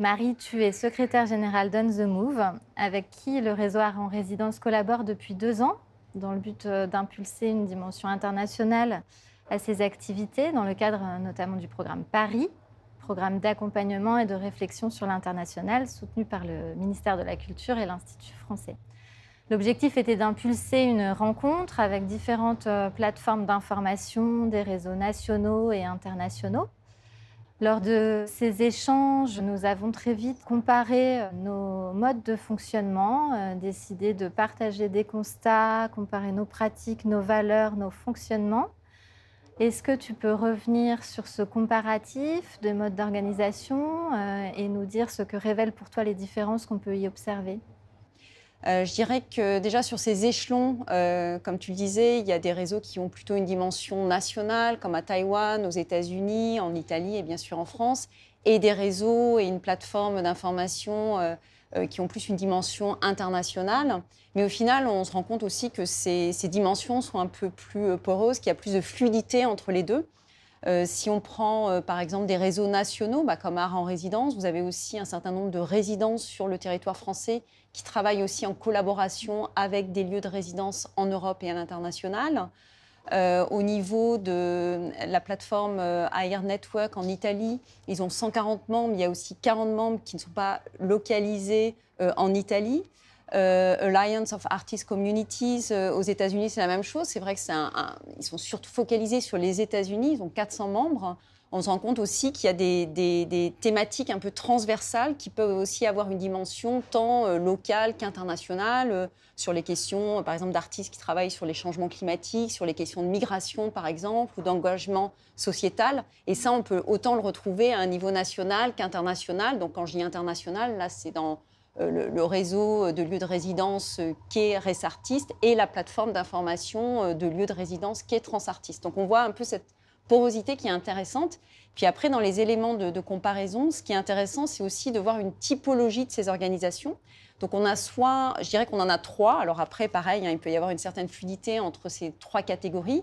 Marie, tu es secrétaire générale d'On the Move, avec qui le réseau Art en résidence collabore depuis deux ans, dans le but euh, d'impulser une dimension internationale à ses activités, dans le cadre euh, notamment du programme Paris, programme d'accompagnement et de réflexion sur l'international soutenu par le ministère de la Culture et l'Institut français. L'objectif était d'impulser une rencontre avec différentes euh, plateformes d'information des réseaux nationaux et internationaux lors de ces échanges, nous avons très vite comparé euh, nos modes de fonctionnement, euh, décidé de partager des constats, comparer nos pratiques, nos valeurs, nos fonctionnements. Est-ce que tu peux revenir sur ce comparatif de modes d'organisation euh, et nous dire ce que révèlent pour toi les différences qu'on peut y observer euh, je dirais que déjà sur ces échelons, euh, comme tu le disais, il y a des réseaux qui ont plutôt une dimension nationale, comme à Taïwan, aux États-Unis, en Italie et bien sûr en France, et des réseaux et une plateforme d'information euh, qui ont plus une dimension internationale. Mais au final, on se rend compte aussi que ces, ces dimensions sont un peu plus poreuses, qu'il y a plus de fluidité entre les deux. Euh, si on prend euh, par exemple des réseaux nationaux, bah, comme Art en résidence, vous avez aussi un certain nombre de résidences sur le territoire français qui travaillent aussi en collaboration avec des lieux de résidence en Europe et à l'international. Euh, au niveau de la plateforme Air Network en Italie, ils ont 140 membres, il y a aussi 40 membres qui ne sont pas localisés en Italie. Euh, Alliance of Artists Communities euh, aux États-Unis, c'est la même chose. C'est vrai que c'est ils sont surtout focalisés sur les États-Unis. Ils ont 400 membres. On se rend compte aussi qu'il y a des, des, thématiques un peu transversales qui peuvent aussi avoir une dimension tant euh, locale qu'internationale sur les questions, par exemple, d'artistes qui travaillent sur les changements climatiques, sur les questions de migration, par exemple, ou d'engagement sociétal. Et ça, on peut autant le retrouver à un niveau national qu'international. Donc, quand je dis international, là, c'est dans euh, le, réseau de lieux de résidence euh, qu'est Resartiste et la plateforme d'information euh, de lieux de résidence qu'est Transartiste. Donc on voit un peu cette porosité qui est intéressante. Puis après, dans les éléments de, comparaison, ce qui est intéressant, c'est aussi de voir une typologie de ces organisations. Donc on a soit, je dirais qu'on en a trois, alors après, pareil, hein, il peut y avoir une certaine fluidité entre ces trois catégories.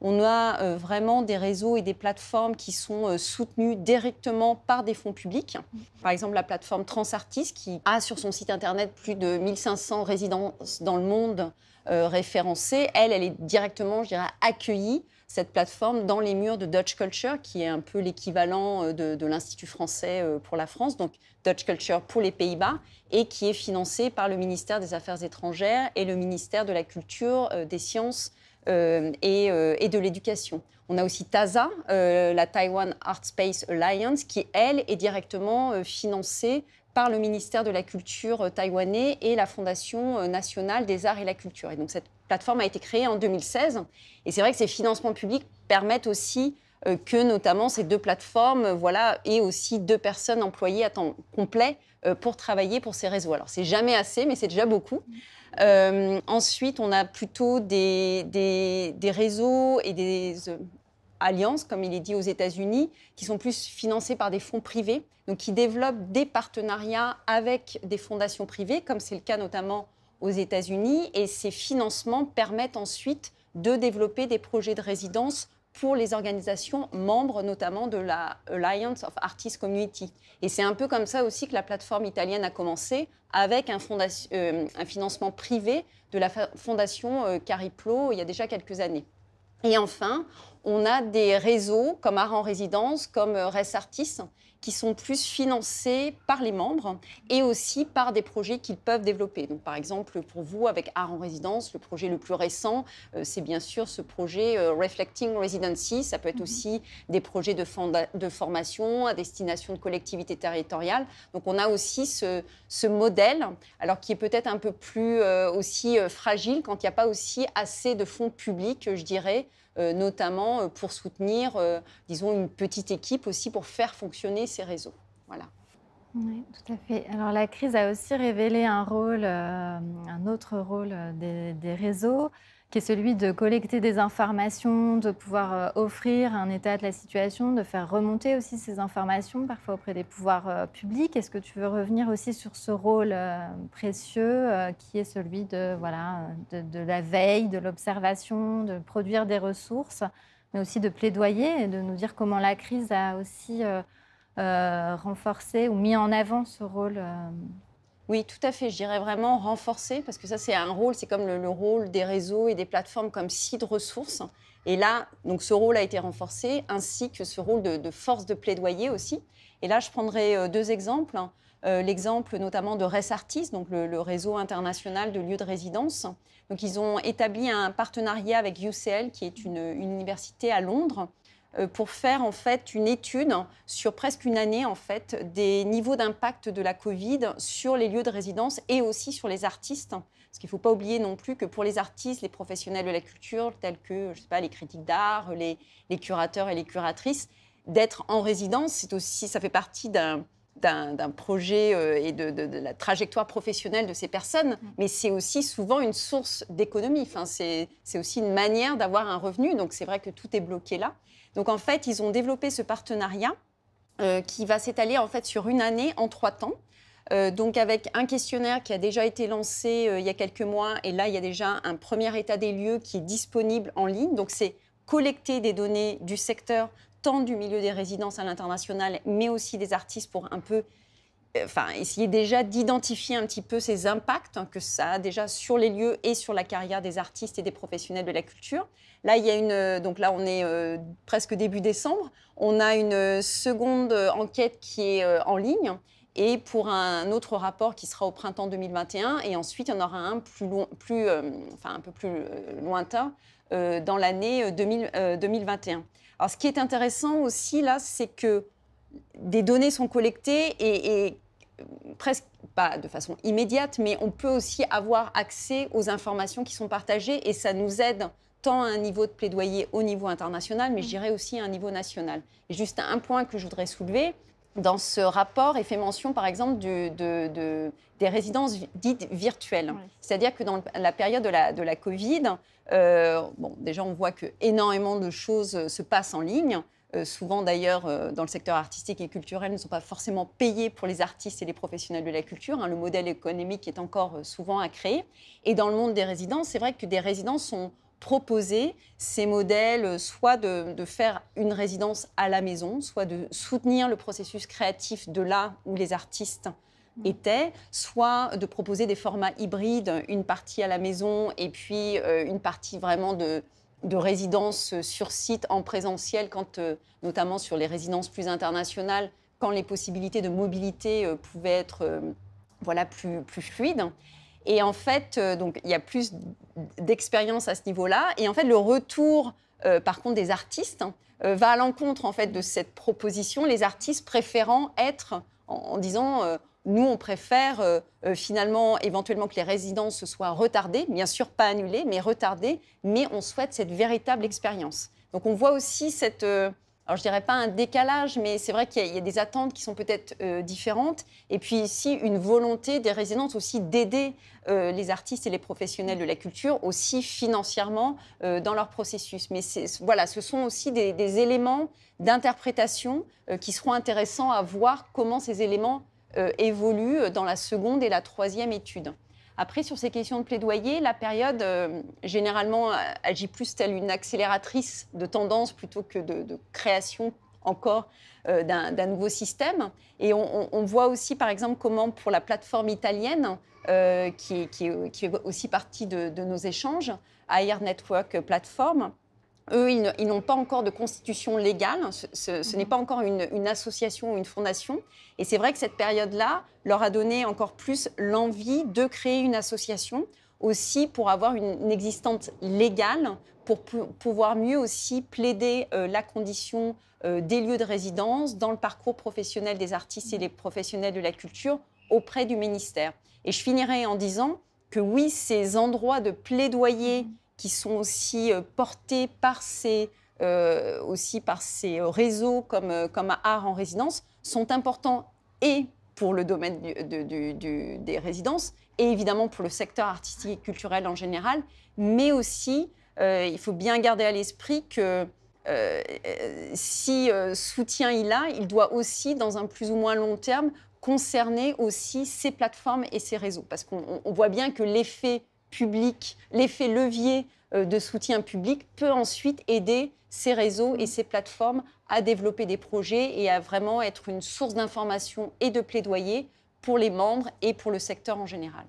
On a euh, vraiment des réseaux et des plateformes qui sont euh, soutenues directement par des fonds publics. Par exemple, la plateforme Transartiste qui a sur son site internet plus de 1500 résidences dans le monde euh, référencées. Elle, elle est directement, je dirais, accueillie cette plateforme dans les murs de Dutch Culture, qui est un peu l'équivalent de, de l'Institut français pour la France, donc Dutch Culture pour les Pays-Bas, et qui est financée par le ministère des Affaires étrangères et le ministère de la Culture, des Sciences euh, euh, et, de l'éducation. On a aussi TASA, euh, la Taiwan Art Space Alliance, qui, elle, est directement financée par le ministère de la Culture taïwanais et la Fondation nationale des arts et la culture. Et donc cette plateforme a été créée en 2016. Et c'est vrai que ces financements publics permettent aussi euh, que notamment ces deux plateformes, euh, voilà, et aussi deux personnes employées à temps complet euh, pour travailler pour ces réseaux. Alors c'est jamais assez, mais c'est déjà beaucoup. ensuite, on a plutôt des, réseaux et des alliances, comme il est dit aux États-Unis, qui sont plus financés par des fonds privés, donc qui développent des partenariats avec des fondations privées, comme c'est le cas notamment aux États-Unis, et ces financements permettent ensuite de développer des projets de résidence pour les organisations membres notamment de la Alliance of Artists Community. Et c'est un peu comme ça aussi que la plateforme italienne a commencé avec un, euh, un financement privé de la fondation euh, Cariplo il y a déjà quelques années. Et enfin, on a des réseaux comme Art en résidence, comme euh, Res Artis, qui sont plus financés par les membres et aussi par des projets qu'ils peuvent développer. Donc, par exemple, pour vous, avec Art en résidence, le projet le plus récent, euh, c'est bien sûr ce projet euh, Reflecting Residency. Ça peut être mhm. aussi des projets de, de, formation à destination de collectivités territoriales. Donc, on a aussi ce, modèle, alors qui est peut-être un peu plus aussi fragile quand il n'y a pas aussi assez de fonds publics, je dirais, euh, notamment euh, pour soutenir, euh, disons, une petite équipe aussi pour faire fonctionner ces réseaux. Voilà. tout à fait. Alors la crise a aussi révélé un rôle, un autre rôle des réseaux, qui est celui de collecter des informations, de pouvoir euh, offrir un état de la situation, de faire remonter aussi ces informations parfois auprès des pouvoirs euh, publics. Est-ce que tu veux revenir aussi sur ce rôle euh, précieux qui est celui de, voilà, de, la veille, de l'observation, de produire des ressources, mais aussi de plaidoyer et de nous dire comment la crise a aussi renforcé ou mis en avant ce rôle oui, tout à fait. Je dirais vraiment renforcer, parce que ça, c'est un rôle, c'est comme le, rôle des réseaux et des plateformes comme site ressources. Et là, donc ce rôle a été renforcé, ainsi que ce rôle de, force de plaidoyer aussi. Et là, je prendrai euh, deux exemples. Hein. Euh, l'exemple notamment de ResArtis, donc le, réseau international de lieux de résidence. Donc, ils ont établi un partenariat avec UCL, qui est une université à Londres, euh, pour faire en fait une étude sur presque une année en fait des niveaux d'impact de la Covid sur les lieux de résidence et aussi sur les artistes. Parce qu'il ne faut pas oublier non plus que pour les artistes, les professionnels de la culture, tels que je sais pas, les critiques d'art, les, les, curateurs et les curatrices, d'être en résidence, c'est aussi, ça fait partie d'un, d'un projet euh, et de, de, la trajectoire professionnelle de ces personnes, mm. mais c'est aussi souvent une source d'économie. Enfin, c'est aussi une manière d'avoir un revenu. Donc c'est vrai que tout est bloqué là. Donc en fait, ils ont développé ce partenariat euh, qui va s'étaler en fait sur une année en trois temps. Euh, donc avec un questionnaire qui a déjà été lancé euh, il y a quelques mois et là il y a déjà un premier état des lieux qui est disponible en ligne. Donc c'est collecter des données du secteur, tant du milieu des résidences à l'international, mais aussi des artistes pour un peu enfin, essayer déjà d'identifier un petit peu ces impacts hein, que ça a déjà sur les lieux et sur la carrière des artistes et des professionnels de la culture. Là, il y a une, euh, donc là, on est euh, presque début décembre. On a une euh, seconde enquête qui est en ligne et pour un autre rapport qui sera au printemps 2021. Et ensuite, il y en aura un plus, long, plus enfin, un peu plus lointain dans l'année 2021. Alors, ce qui est intéressant aussi là, c'est que des données sont collectées et, presque pas de façon immédiate, mais on peut aussi avoir accès aux informations qui sont partagées et ça nous aide tant à un niveau de plaidoyer au niveau international, mais je mm. dirais aussi à un niveau national. juste un point que je voudrais soulever, dans ce rapport est fait mention, par exemple, des résidences dites virtuelles. C'est-à-dire que dans la période de la, Covid, euh, bon, déjà, on voit que de choses se passent en ligne. Euh, souvent d'ailleurs euh, dans le secteur artistique et culturel ne sont pas forcément payés pour les artistes et les professionnels de la culture. Hein. le modèle économique est encore euh, souvent à créer. Et dans le monde des résidences, c'est vrai que des résidences sont proposées, ces modèles, soit de, faire une résidence à la maison, soit de soutenir le processus créatif de là où les artistes mmh. étaient, soit de proposer des formats hybrides, une partie à la maison et puis une partie vraiment de, de résidences sur site en présentiel, quand, euh, notamment sur les résidences plus internationales, quand les possibilités de mobilité euh, pouvaient être euh, voilà, plus, plus fluides. Et en fait, donc, il y a plus d'expérience à ce niveau-là. Et en fait, le retour, par contre, des artistes hein, va à l'encontre en fait, de cette proposition, les artistes préférant être en, disant nous, on préfère euh, euh, finalement éventuellement que les résidences soient retardées, bien sûr pas annulées, mais retardées, mais on souhaite cette véritable expérience. Donc on voit aussi cette... Euh, alors je dirais pas un décalage, mais c'est vrai qu'il y, a des attentes qui sont peut-être différentes. Et puis ici, une volonté des résidences aussi d'aider les artistes et les professionnels de la culture, aussi financièrement dans leur processus. Mais voilà, ce sont aussi des éléments d'interprétation qui seront intéressants à voir comment ces éléments euh, évolue dans la seconde et la troisième étude. Après, sur ces questions de plaidoyer, la période, euh, généralement, euh, agit plus telle une accélératrice de tendance plutôt que de, création encore d'un nouveau système. Et on, voit aussi, par exemple, comment pour la plateforme italienne, qui, est, aussi partie de, de nos échanges, Air Network Platform, eux, ils n'ont pas encore de constitution légale, ce, n'est mhm. pas encore une, association ou une fondation. Et c'est vrai que cette période-là leur a donné encore plus l'envie de créer une association, aussi pour avoir une, existence existante légale, pour pouvoir mieux aussi plaider euh, la condition euh, des lieux de résidence dans le parcours professionnel des artistes et des professionnels de la culture auprès du ministère. Et je finirai en disant que oui, ces endroits de plaidoyer mhm qui sont aussi euh, portés par ces, euh, aussi par ces réseaux comme, euh, comme Art en résidence, sont importants et pour le domaine du, des résidences, et évidemment pour le secteur artistique et culturel en général, mais aussi, il faut bien garder à l'esprit que si soutien il a, il doit aussi, dans un plus ou moins long terme, concerner aussi ces plateformes et ces réseaux, parce qu'on voit bien que l'effet public, l'effet levier euh, de soutien public peut ensuite aider ces réseaux et ces plateformes à développer des projets et à vraiment être une source d'information et de plaidoyer pour les membres et pour le secteur en général.